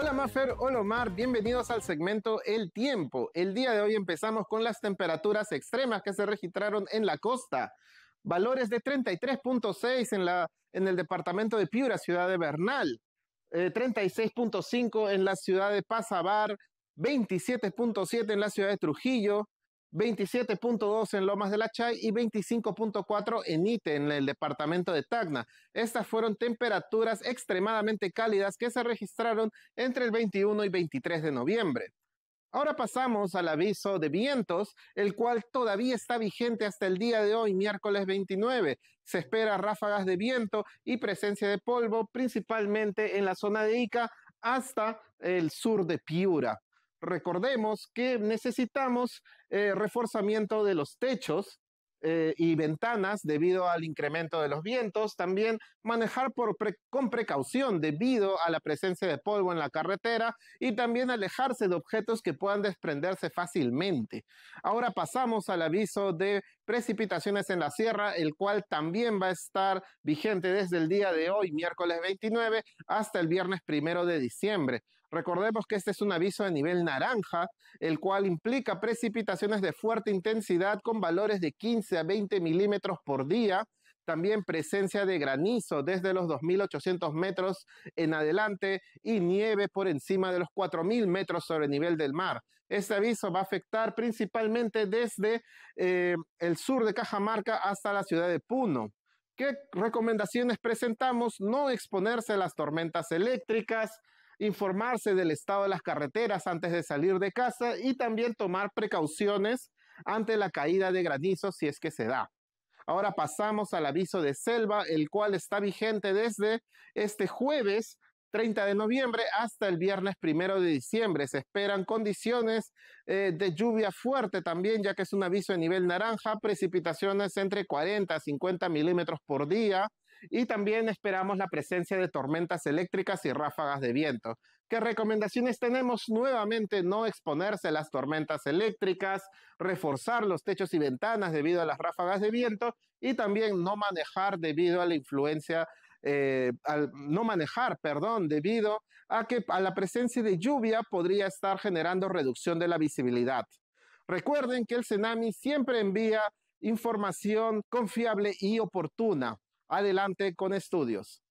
Hola Maffer, hola Omar, bienvenidos al segmento El Tiempo. El día de hoy empezamos con las temperaturas extremas que se registraron en la costa. Valores de 33.6 en, la, en el departamento de Piura, ciudad de Bernal, 36.5 eh, en la ciudad de Pasabar, 27.7 en la ciudad de Trujillo, 27.2 en Lomas de la Chay y 25.4 en Ite, en el departamento de Tacna. Estas fueron temperaturas extremadamente cálidas que se registraron entre el 21 y 23 de noviembre. Ahora pasamos al aviso de vientos, el cual todavía está vigente hasta el día de hoy, miércoles 29. Se espera ráfagas de viento y presencia de polvo, principalmente en la zona de Ica hasta el sur de Piura. Recordemos que necesitamos eh, reforzamiento de los techos eh, y ventanas debido al incremento de los vientos, también manejar con precaución debido a la presencia de polvo en la carretera y también alejarse de objetos que puedan desprenderse fácilmente. Ahora pasamos al aviso de precipitaciones en la sierra, el cual también va a estar vigente desde el día de hoy, miércoles 29, hasta el viernes 1 de diciembre. Recordemos que este es un aviso de nivel naranja, el cual implica precipitaciones de fuerte intensidad con valores de 15 a 20 milímetros por día, también presencia de granizo desde los 2.800 metros en adelante y nieve por encima de los 4.000 metros sobre el nivel del mar. Este aviso va a afectar principalmente desde eh, el sur de Cajamarca hasta la ciudad de Puno. ¿Qué recomendaciones presentamos? No exponerse a las tormentas eléctricas, informarse del estado de las carreteras antes de salir de casa y también tomar precauciones ante la caída de granizo si es que se da. Ahora pasamos al aviso de selva, el cual está vigente desde este jueves 30 de noviembre hasta el viernes 1 de diciembre. Se esperan condiciones eh, de lluvia fuerte también, ya que es un aviso de nivel naranja, precipitaciones entre 40 a 50 milímetros por día y también esperamos la presencia de tormentas eléctricas y ráfagas de viento. ¿Qué recomendaciones tenemos? Nuevamente, no exponerse a las tormentas eléctricas, reforzar los techos y ventanas debido a las ráfagas de viento y también no manejar debido a la influencia eh, al no manejar, perdón, debido a que a la presencia de lluvia podría estar generando reducción de la visibilidad. Recuerden que el Cenami siempre envía información confiable y oportuna. Adelante con estudios.